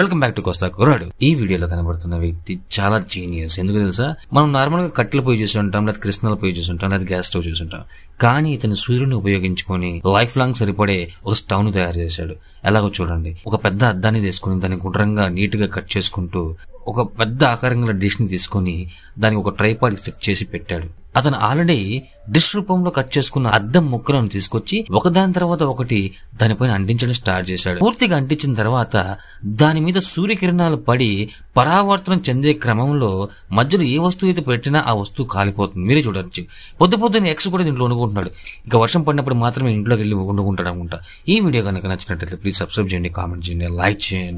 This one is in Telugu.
welcome back to Kosta Kuradu ఈ వీడియోలో కనబడుతున్న వ్యక్తి చాలా జీనియస్ ఎందుకు తెలుసా మనం నార్మల్ గా కట్టెలు పోయి చూసి ఉంటాం లేదా కృష్ణలు పోయి చూసి ఉంటాం లేదా గ్యాస్ స్టవ్ చూసి ఉంటాం కానీ ఇతను సూర్యుని ఉపయోగించుకొని లైఫ్ లాంగ్ సరిపడే ఒక స్టవ్ ను తయారు చేశాడు ఎలాగో చూడండి ఒక పెద్ద అద్దాన్ని తీసుకుని దాన్ని గుండ్రంగా నీట్ గా కట్ చేసుకుంటూ ఒక పెద్ద ఆకారంగా డిష్ ని తీసుకొని దానికి ఒక ట్రైపాడ్ సెట్ చేసి పెట్టాడు అతను ఆల్రెడీ డిష్ రూపంలో కట్ చేసుకున్న అద్దం ముక్కలను తీసుకొచ్చి ఒకదాని తర్వాత ఒకటి దానిపైన అంటించడం స్టార్ట్ చేశాడు పూర్తిగా అంటించిన తర్వాత దాని మీద సూర్యకిరణాలు పడి పరావర్తనం చెందే క్రమంలో మధ్యలో ఏ వస్తువు అయితే పెట్టినా ఆ వస్తువు కాలిపోతుంది మీరే చూడొచ్చు పొద్దు పొద్దున్న ఎక్స్ కూడా దీంట్లో వండుకుంటున్నాడు ఇక వర్షం పడినప్పుడు మాత్రమే ఇంట్లోకి వెళ్ళి వండుకుంటాడు అనుకుంటా ఈ వీడియో కనుక నచ్చినట్లయితే ప్లీజ్ సబ్స్క్రైబ్ చేయండి కామెంట్ చేయండి లైక్ చేయండి